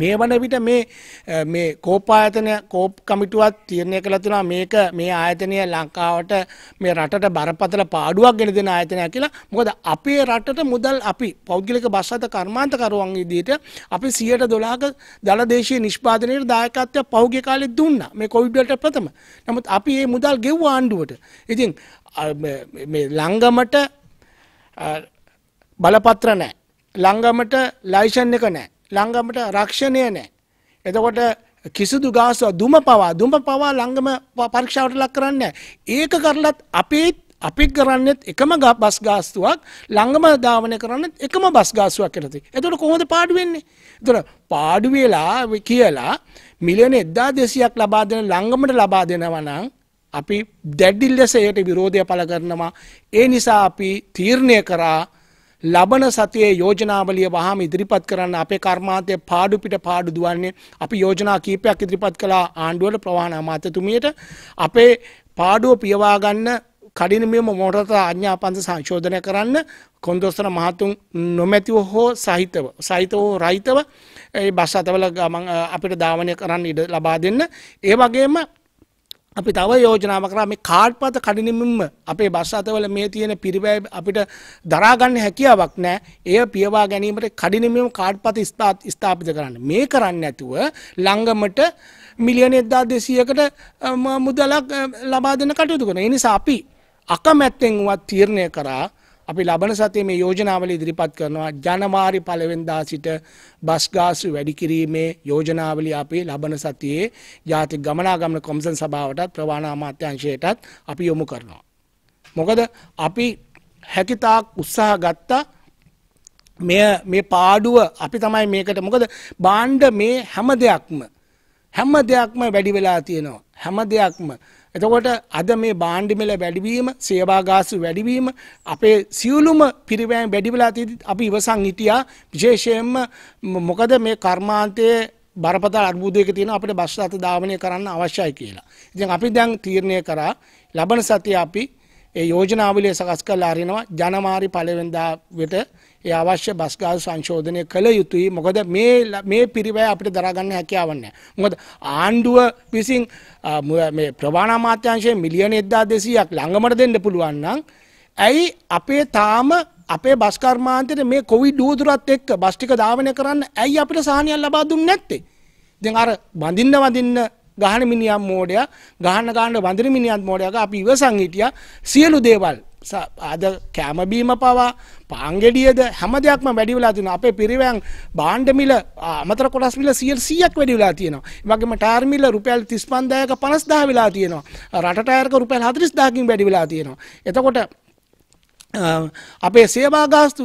මේ වන විට මේ මේ කෝපායතන කෝප් කමිටුවත් තීරණය කළ තුනා මේක මේ ආයතනය ලංකාවට මේ රටට බරපතල පාඩුවක් ගෙන දෙන ආයතනයක් කියලා මොකද අපේ රටට මුදල් අපි පෞද්ගලික බස්සත කර්මාන්තකරුවන් ඉදිරියට අපි 112ක දලදේශීය නිෂ්පාදනයේ දායකත්වය පහුගිය කාලේ දුන්නා මේ කොවිඩ් වලට ප්‍රථම. නමුත් අපි මේ මුදල් ගෙව්වා ආණ්ඩුවට. ඉතින් මේ ලංගමට බලපත්‍ර නැහැ. ලංගමට ලයිසන් එක නැහැ. ලංගමට රක්ෂණය නෑ. එතකොට කිසිදු ගාසුව දුම පවා දුම පවා ලංගම පරීක්ෂාවට ලක් කරන්න. ඒක කරලත් අපේත් අපි කරන්නෙත් එකම බස් ගාස්තුවක් ළඟම ධාවනය කරන්නෙත් එකම බස් ගාස්තුවක් ඇති. එතකොට කොහොමද පාඩු වෙන්නේ? එතකොට පාඩු වෙලා කියලා මිලියන 1200ක් ලබා දෙන ළඟමට ලබා දෙනවා නම් අපි දැඩි ලෙස ඒට විරෝධය පළ කරනවා. ඒ නිසා අපි තීරණය කරා ලබන සතියේ යෝජනාවලිය වහම ඉදිරිපත් කරන්න අපේ කර්මාන්තය පාඩු පිට පාඩු දුවන්නේ අපි යෝජනා කීපයක් ඉදිරිපත් කළා ආණ්ඩුවට ප්‍රවාහන අමාත්‍යතුමියට අපේ පාඩුව පියවා ගන්න කඩිනමියම මොටත අඥාපන්ත සංශෝධනය කරන්න කොන්දොස්තන මහතුන් නොමැතිව හෝ සහිතව සහිත වූ රහිතව ඒ බස් අතවල ගමන් අපිට ධාවනය කරන්න ඉඩ ලබා දෙන්න ඒ වගේම අපි තව යෝජනාව කරා මේ කාඩ්පත කඩිනමින්ම අපේ බස් අතවල මේ තියෙන පිරිවැය අපිට දරාගන්න හැකියාවක් නැහැ. එය පියවා ගැනීමට කඩිනමින්ම කාඩ්පත ස්ථාපිත කරන්න. මේ කරන්නේ නැතුව ලංගමට මිලියන 1200කට මුදලක් ලබා දෙන්න කටයුතු කරනවා. ඒ නිසා අපි අකමැත්තෙන් වත් තීරණය කරා අපි ලබන සතියේ මේ යෝජනාවල ඉදිරිපත් කරනවා ජනවාරි පළවෙනිදා සිට බස් ගාසු වැඩි කිරීමේ යෝජනාවලිය අපි ලබන සතියේ ජාතික ගමනාගමන කොමිසම් සභාවටත් ප්‍රවාණ අමාත්‍යාංශයටත් අපි යොමු කරනවා. මොකද අපි හැකිතාක් උත්සාහ ගත්තා මෙය මේ පාඩුව අපි තමයි මේකට මොකද බාණ්ඩ මේ හැම දෙයක්ම හැම දෙයක්ම වැඩි වෙලා තියෙනවා හැම දෙයක්ම එතකොට අද මේ බාණ්ඩිමෙල වැඩිවීම, සේවාගාසු වැඩිවීම අපේ සියලුම පිරිවැයන් වැඩිවලා තියෙද්දි අපි ඉවසන් හිටියා. විශේෂයෙන්ම මොකද මේ කර්මාන්තයේ බරපතල අර්බුදයක තියෙන අපිට බස් රථ ධාවනය කරන්න අවශ්‍යයි කියලා. ඉතින් අපි දැන් තීරණය කරා ලබන සතිය අපි ඒ යෝජනාවලිය සකස් කරලා අරිනවා ජනවාරි පළවෙනිදා වෙත ඒ අවශ්‍ය බස්ගාල් සංශෝධනය කළ යුතුයි මොකද මේ මේ පිරිවැය අපිට දරාගන්න හැකියාව නැහැ. මොකද ආණ්ඩුව විසින් මේ ප්‍රවාණ අමාත්‍යාංශයේ මිලියන 1200ක් ළඟමට දෙන්න පුළුවන් නම් ඇයි අපේ තාම අපේ බස් කර්මාන්තයේ මේ කොවිඩ් උදුරත් එක්ක බස් ටික ධාවනය කරන්න ඇයි අපිට සහනියක් ලබා දුන්නේ නැත්තේ? දැන් අර වඳින්න වඳින්න ගහන මිනිහා මෝඩයා ගහන ගහන වඳින මිනිහා මෝඩයාක අපි ඉවසන් හිටියා සියලු දේවල් අද කෑමබීම පවා පාංගෙඩියද හැම දෙයක්ම වැඩිවලා තියෙන අපේ පිරිවෑන් බාණ්ඩමිල අමතර කොටස් මිල සියල් සියක් වැඩිවලා තියෙනවා වගේම ටාර්මිල රුපියල් තිස් පන්දායක පනස්දා වෙලා තියෙනවා රටටයරක රුපැල් හතරිස් දාකින් වැඩිවෙලා තියෙනවා එතකොට අපේ සේවාගාස්තු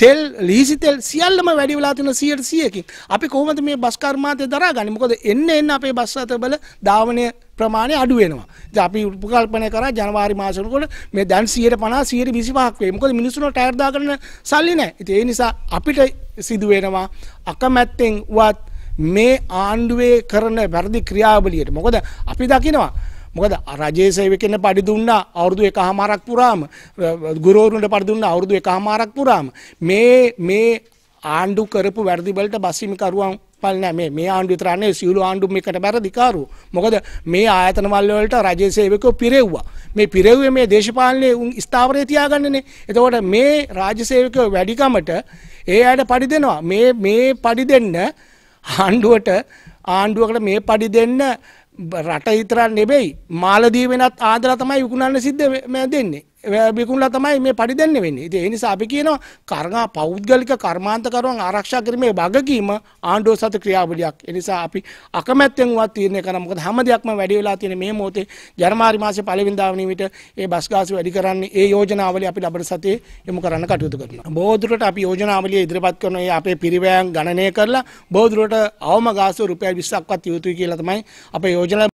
තෙල් ලීසි තෙල් සියල්ලම වැඩිවලා තියෙන 100 100කින් අපි කොහොමද මේ බස් කර්මාන්තය දරා ගන්නේ මොකද එන්න එන්න අපේ බස් අතබල ධාවනය ප්‍රමාණය අඩු වෙනවා. ඉතින් අපි උපකල්පනය කරා ජනවාරි මාස වෙනකොට මේ දැන් 150 125ක් වෙයි. මොකද මිනිස්සුන්ට ටයර් දාගන්න සල්ලි නැහැ. ඉතින් ඒ නිසා අපිට සිදු වෙනවා අකමැත්තෙන් වත් මේ ආණ්ඩුවේ කරන වැරදි ක්‍රියාවලියට. මොකද අපි දකිනවා මොකද රජයේ සේවකෙන පඩි දුන්නා අවුරුදු එකහමාරක් පුරාම ගුරුවරුන්ට පඩි දුන්නා අවුරුදු එකහමාරක් පුරාම මේ මේ ආණ්ඩු කරපු වැරදි වලට බස්හිමිකරුවන් පල් නෑ මේ මේ ආණ්ඩු විතරන්නේ සියලු ආණ්ඩුම් එකට බැරදිකාරු. මොකද මේ ආයතන වල වලට රජයේ සේවකෝ පිරෙව්වා. මේ පිරෙව්වේ මේ දේශපාලනයේ උන් ස්ථාවරය තියාගන්නනේ. එතකොට මේ රාජ්‍ය සේවකයෝ වැඩිකමට ඒ අයට පඩි දෙනවා. මේ මේ පඩි දෙන්න ආණ්ඩුවට ආණ්ඩුවකට මේ පඩි දෙන්න රට විතරක් නෙවෙයි මාලදී වෙනත් ආදලා තමයි විකුණන්න සිද්ධ දෙන්නේ. විකුණලා තමයි මේ පඩි දෙන්න වෙන්නේ. ඉතින් ඒ නිසා අපි කියනවා කර්මා පෞද්ගලික කර්මාන්තකරුවන් ආරක්ෂා කිරීමේ වගකීම ආණ්ඩුව සතු ක්‍රියාවලියක්. ඒ නිසා අපි අකමැත්තෙන් වත් තීරණය කරා. මොකද හැම දෙයක්ම වැඩි වෙලා තියෙන මේ මොහොතේ ජනවාරි මාසේ පළවෙනිදා වන විට ඒ බස් ගාසු වැඩි කරන්නේ ඒ යෝජනාවලිය අපි ලබන සතියේ යොමු කරන්න කටයුතු කරනවා. බෝධුරට අපි යෝජනාවලිය ඉදිරිපත් කරන ඒ අපේ පිරිවැයන් ගණනය කරලා බෝධුරට අවම ගාසු රුපියල් 20ක්වත් යොමුතුයි කියලා තමයි අපේ යෝජනාව